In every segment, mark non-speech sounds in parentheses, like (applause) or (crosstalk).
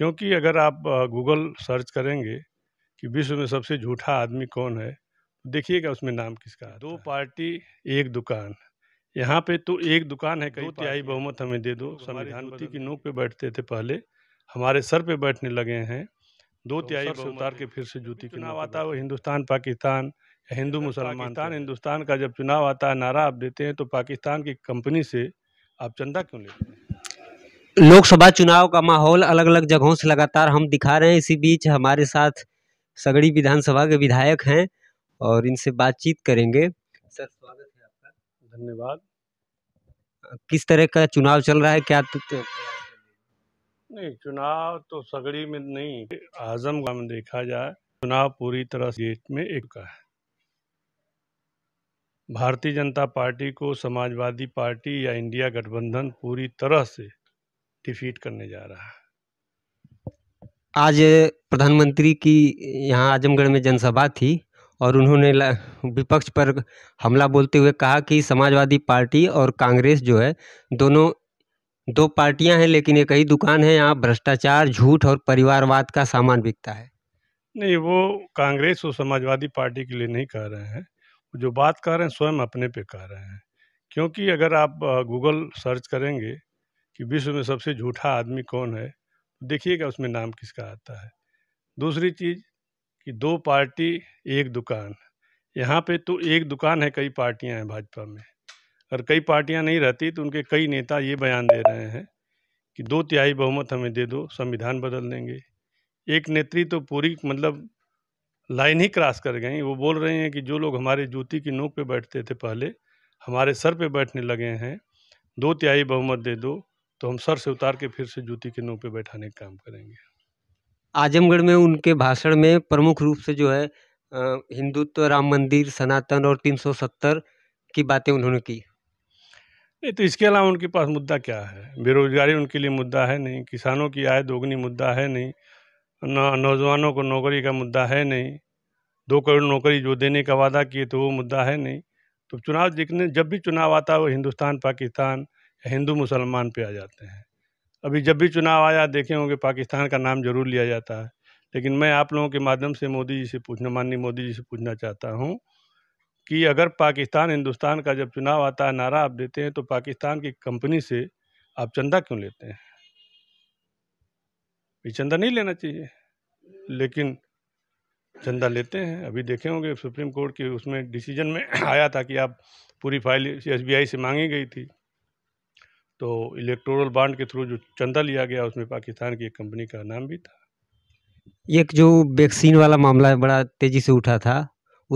क्योंकि अगर आप गूगल सर्च करेंगे कि विश्व में सबसे झूठा आदमी कौन है देखिएगा उसमें नाम किसका है दो पार्टी एक दुकान यहाँ पे तो एक दुकान है कई त्याई बहुमत हमें दे दो संविधान की नोक पे बैठते थे पहले हमारे सर पे बैठने लगे हैं दो त्याई तो से उतार के फिर से जूती चुनाव आता है वो हिंदुस्तान पाकिस्तान हिंदू मुसलमान हिंदुस्तान का जब चुनाव आता है नारा आप देते हैं तो पाकिस्तान की कंपनी से आप चंदा क्यों लेते हैं लोकसभा चुनाव का माहौल अलग अलग जगहों से लगातार हम दिखा रहे हैं इसी बीच हमारे साथ सगड़ी विधानसभा के विधायक हैं और इनसे बातचीत करेंगे सर स्वागत है आपका धन्यवाद किस तरह का चुनाव चल रहा है क्या तो, तो नहीं चुनाव तो सगड़ी में नहीं आजमगढ़ में देखा जाए चुनाव पूरी तरह से में एक का है भारतीय जनता पार्टी को समाजवादी पार्टी या इंडिया गठबंधन पूरी तरह से डिफीट करने जा रहा है आज प्रधानमंत्री की यहाँ आजमगढ़ में जनसभा थी और उन्होंने विपक्ष पर हमला बोलते हुए कहा कि समाजवादी पार्टी और कांग्रेस जो है दोनों दो पार्टियां हैं लेकिन एक ही दुकान है यहाँ भ्रष्टाचार झूठ और परिवारवाद का सामान बिकता है नहीं वो कांग्रेस और समाजवादी पार्टी के लिए नहीं कह रहे हैं जो बात कह रहे हैं स्वयं अपने पे कह रहे हैं क्योंकि अगर आप गूगल सर्च करेंगे कि विश्व में सबसे झूठा आदमी कौन है देखिएगा उसमें नाम किसका आता है दूसरी चीज़ कि दो पार्टी एक दुकान यहाँ पे तो एक दुकान है कई पार्टियाँ हैं भाजपा में अगर कई पार्टियाँ नहीं रहती तो उनके कई नेता ये बयान दे रहे हैं कि दो तिहाई बहुमत हमें दे दो संविधान बदल देंगे एक नेत्री तो पूरी मतलब लाइन ही क्रॉस कर गई वो बोल रहे हैं कि जो लोग हमारे जूती की नोक पे बैठते थे पहले हमारे सर पे बैठने लगे हैं दो तिहाई बहुमत दे दो तो हम सर से उतार के फिर से जूती के नो पे बैठाने का काम करेंगे आजमगढ़ में उनके भाषण में प्रमुख रूप से जो है हिंदुत्व राम मंदिर सनातन और 370 की बातें उन्होंने की नहीं तो इसके अलावा उनके पास मुद्दा क्या है बेरोजगारी उनके लिए मुद्दा है नहीं किसानों की आय दोगुनी मुद्दा है नहीं नौजवानों को नौकरी का मुद्दा है नहीं दो करोड़ नौकरी जो देने का वादा किए तो वो मुद्दा है नहीं तो चुनाव देखने जब भी चुनाव आता है वो हिंदुस्तान पाकिस्तान हिंदू मुसलमान पे आ जाते हैं अभी जब भी चुनाव आया देखे होंगे पाकिस्तान का नाम जरूर लिया जाता है लेकिन मैं आप लोगों के माध्यम से मोदी जी से पूछना माननीय मोदी जी से पूछना चाहता हूँ कि अगर पाकिस्तान हिंदुस्तान का जब चुनाव आता है नारा आप देते हैं तो पाकिस्तान की कंपनी से आप चंदा क्यों लेते हैं भी चंदा नहीं लेना चाहिए लेकिन चंदा लेते हैं अभी देखे होंगे सुप्रीम कोर्ट के उसमें डिसीजन में (clears throat) आया था कि आप पूरी फाइल एसबीआई से मांगी गई थी तो इलेक्टोरल बांड के थ्रू जो चंदा लिया गया उसमें पाकिस्तान की एक कंपनी का नाम भी था एक जो वैक्सीन वाला मामला है बड़ा तेज़ी से उठा था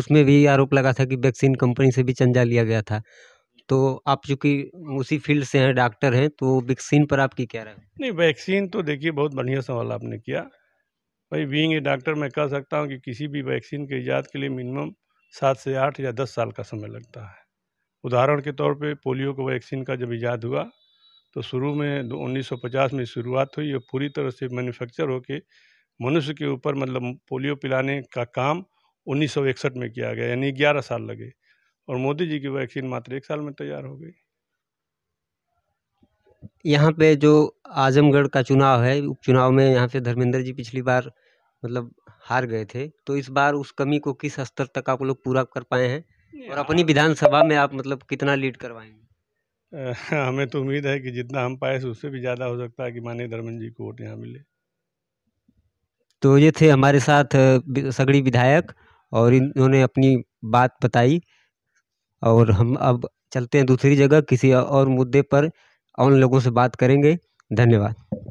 उसमें भी आरोप लगा था कि वैक्सीन कंपनी से भी चंदा लिया गया था तो आप चूँकि उसी फील्ड से हैं डॉक्टर हैं तो वैक्सीन पर आपकी क्या राय नहीं वैक्सीन तो देखिए बहुत बढ़िया सवाल आपने किया भाई बींग ए डॉक्टर मैं कह सकता हूँ कि किसी भी वैक्सीन के ईजाद के लिए मिनिमम सात से आठ या दस साल का समय लगता है उदाहरण के तौर पे पोलियो को वैक्सीन का जब ईजाद हुआ तो शुरू में 1950 में शुरुआत हुई और पूरी तरह से मैन्युफैक्चर होके मनुष्य के ऊपर मतलब पोलियो पिलाने का काम 1961 में किया गया यानी 11 साल लगे और मोदी जी की वैक्सीन मात्र एक साल में तैयार हो गई यहाँ पे जो आजमगढ़ का चुनाव है उपचुनाव में यहाँ से धर्मेंद्र जी पिछली बार मतलब हार गए थे तो इस बार उस कमी को किस स्तर तक आप लोग पूरा कर पाए हैं और अपनी विधानसभा में आप मतलब कितना लीड करवाएंगे हमें तो उम्मीद है कि जितना हम पाए उससे भी ज़्यादा हो सकता है कि माननीय धर्मन जी को वोट यहाँ मिले तो ये थे हमारे साथ सगड़ी विधायक और इन्होंने अपनी बात बताई और हम अब चलते हैं दूसरी जगह किसी और मुद्दे पर और लोगों से बात करेंगे धन्यवाद